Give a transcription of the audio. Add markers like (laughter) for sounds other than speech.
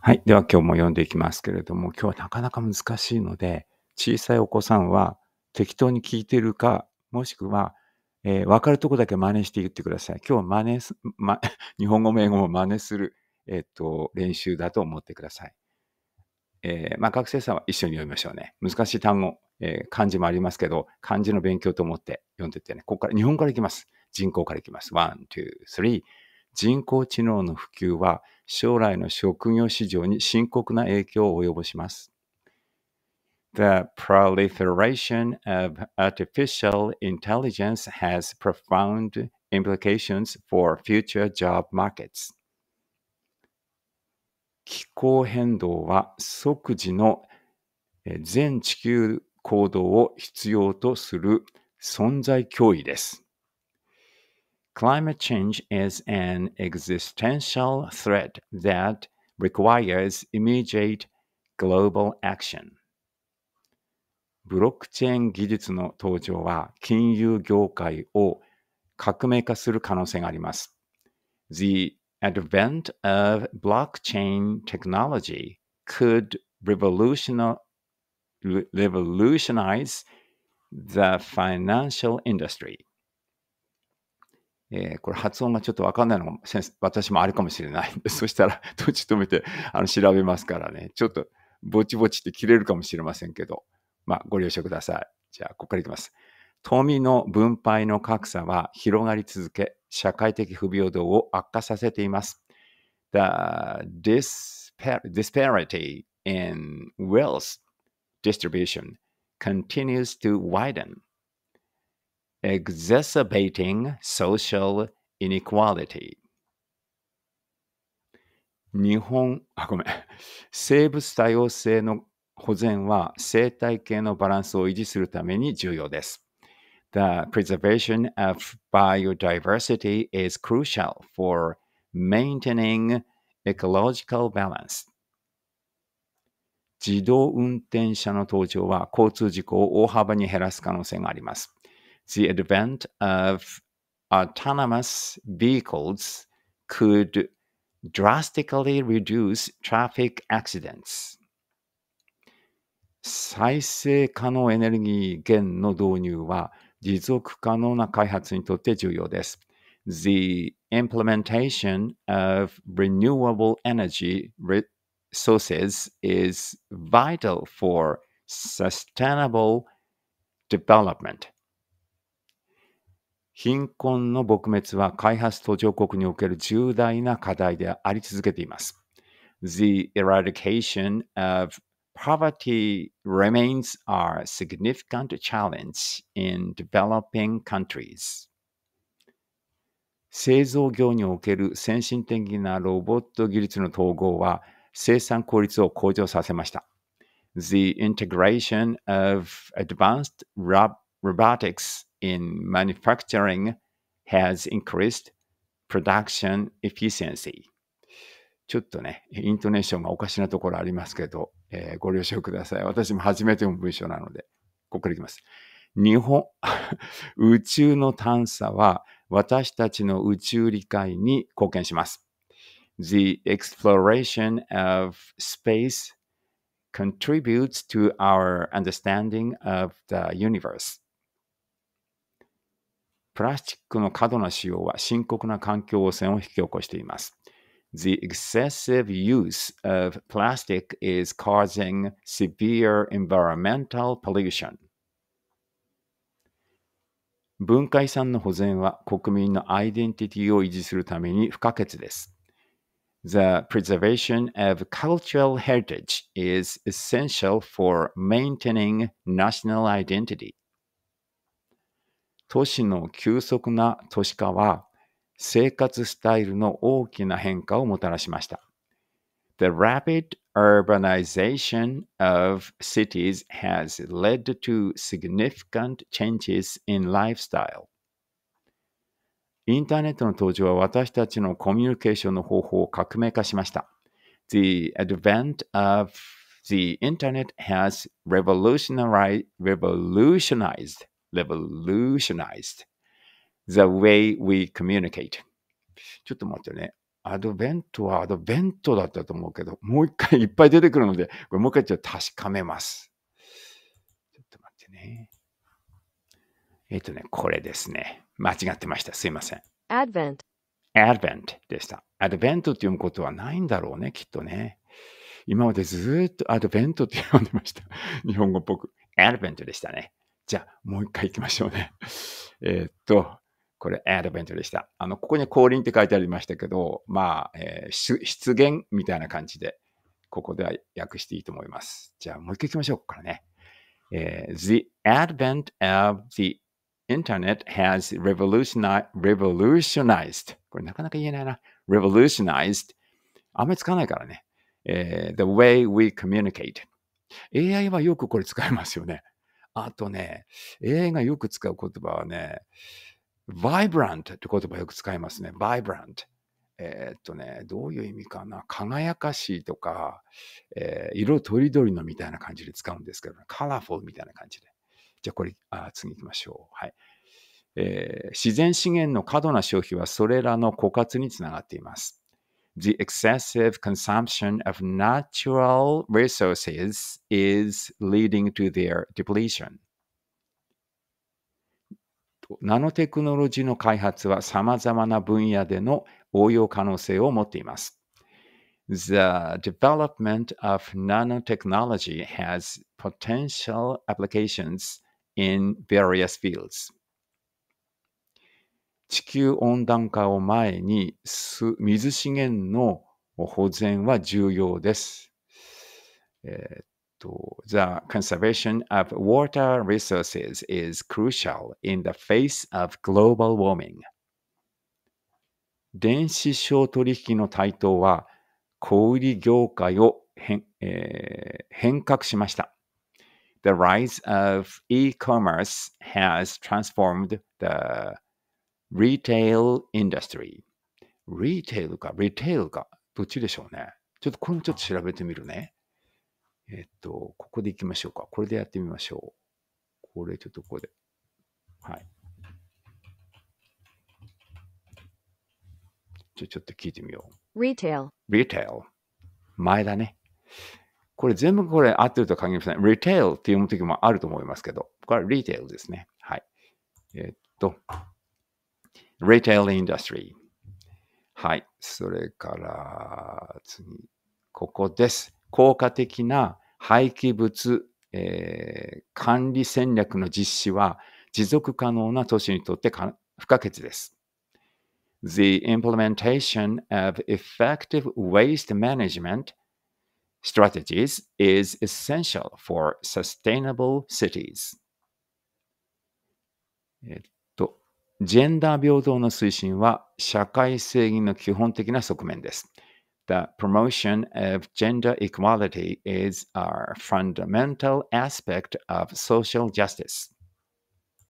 はい。では今日も読んでいきますけれども、今日はなかなか難しいので、小さいお子さんは適当に聞いてるか、もしくは、えー、分かるとこだけ真似して言ってください。今日真似す、ま、(laughs) 日本語も英語も真似する、えっ、と、練習だと思ってください。えー、まあ、学生さんは一緒に読みましょうね。難しい単語、え漢字もありますけど、漢字の勉強と思って読んでってね、ここから、日本からいきます。人口からいきます。ワン、ツー、スリー。人工知能の普及は将来の職業市場に深刻な影響を及ぼします。The proliferation of artificial intelligence has profound implications for future job markets. 気候変動は即時の全地球行動を必要とする存在脅威です。Climate change is an existential threat that requires immediate global action. ブロックチェーン技術の登場は金融業界を革命化する可能性があります。The advent of blockchain technology could revolutionize the financial industry. えー、これ発音がちょっとわかんないのが私もあるかもしれないで、そしたら、閉じ止めてあの調べますからね、ちょっとぼちぼちって切れるかもしれませんけど、まあ、ご了承ください。じゃあ、ここからいきます。富の分配の格差は広がり続け、社会的不平等を悪化させています。The disparity in wealth distribution continues to widen. exacerbating social inequality 日本あごめん生物多様性の保全は生態系のバランスを維持するために重要です。The preservation of biodiversity is crucial for maintaining ecological balance. 自動運転車の登場は交通事故を大幅に減らす可能性があります。the advent of autonomous vehicles could drastically reduce traffic accidents. 再生可能エネルギー源の導入は持続可能な開発にとって重要です。The implementation of renewable energy resources is vital for sustainable development. 貧困の撲滅は開発途上国における重大な課題であり続けています。The eradication of poverty remains a significant challenge in developing countries. 製造業における先進的なロボット技術の統合は生産効率を向上させました。The integration of advanced robotics in manufacturing has increased production efficiency. ちょっとね、イントネーションがおかしなところありますけど、えー、ご了承ください。私も初めての文章なので、ここからいきます。日本、宇宙の探査は私たちの宇宙理解に貢献します。The exploration of space contributes to our understanding of the universe. プラスチックの過度な使用は深刻な環境汚染を引き起こしています。The excessive use of plastic is causing severe environmental pollution. 文化遺産の保全は国民のアイデンティティを維持するために不可欠です。The preservation of cultural heritage is essential for maintaining national identity. 都市の急速な都市化は生活スタイルの大きな変化をもたらしました。The rapid urbanization of cities has led to significant changes in lifestyle. インターネットの登場は私たちのコミュニケーションの方法を革命化しました。The advent of the internet has revolutionized, revolutionized revolutionized the way we communicate. ちょっと待ってね。アドベントはアドベントだったと思うけど、もう一回 (laughs) いっぱい出てくるので、これもう一回ちょっと確かめます。ちょっと待ってね。えっ、とね、これですね。間違ってました。すいません。Advent。ドベントでした。Advent って読むことはないんだろうね、きっとね。今までずっと Advent って読んでました。日本語っぽく。Advent でしたね。じゃあ、もう一回行きましょうね。(laughs) えっと、これ、アドベントでした。あの、ここに降臨って書いてありましたけど、まあ、えー、出現みたいな感じで、ここでは訳していいと思います。じゃあ、もう一回行きましょう。からね。えー、the advent of the internet has revolutionized, revolutionized これなかなか言えないな。revolutionized あんまり使わないからね。えー、the way we communicate AI はよくこれ使いますよね。あとね、AI がよく使う言葉はね、vibrant って言葉よく使いますね。vibrant。えー、っとね、どういう意味かな。輝かしいとか、えー、色とりどりのみたいな感じで使うんですけど、ね、colorful みたいな感じで。じゃあこれ、あ次行きましょう。はい。えー、自然資源の過度な消費はそれらの枯渇につながっています。the excessive consumption of natural resources is leading to their depletion. ナノテクノロジーの開発は様々な分野での応用可能性を持っています。The development of nanotechnology has potential applications in various fields. 地球温暖化を前に水資源の保全は重要です。えっと、The conservation of water resources is crucial in the face of global warming. 電子商取引の台頭は小売業界を変,、えー、変革しました。The rise of e-commerce has transformed the retail industry。リテ i ルか、リテ i ルか、どっちでしょうね。ちょっとこれもちょっと調べてみるね。えっと、ここで行きましょうか。これでやってみましょう。これちょっとここで。はい。ちょ、ちょっと聞いてみよう。retail。retail。前だね。これ全部これ合ってるとは限りません。retail って読むときもあると思いますけど、これは retail ですね。はい。えっと。retail industry。はい。それから、次。ここです。効果的な廃棄物、えー、管理戦略の実施は持続可能な都市にとって不可欠です。The implementation of effective waste management strategies is essential for sustainable cities. えっと、ジェンダー平等の推進は社会正義の基本的な側面です。The promotion of gender equality is a fundamental aspect of social justice.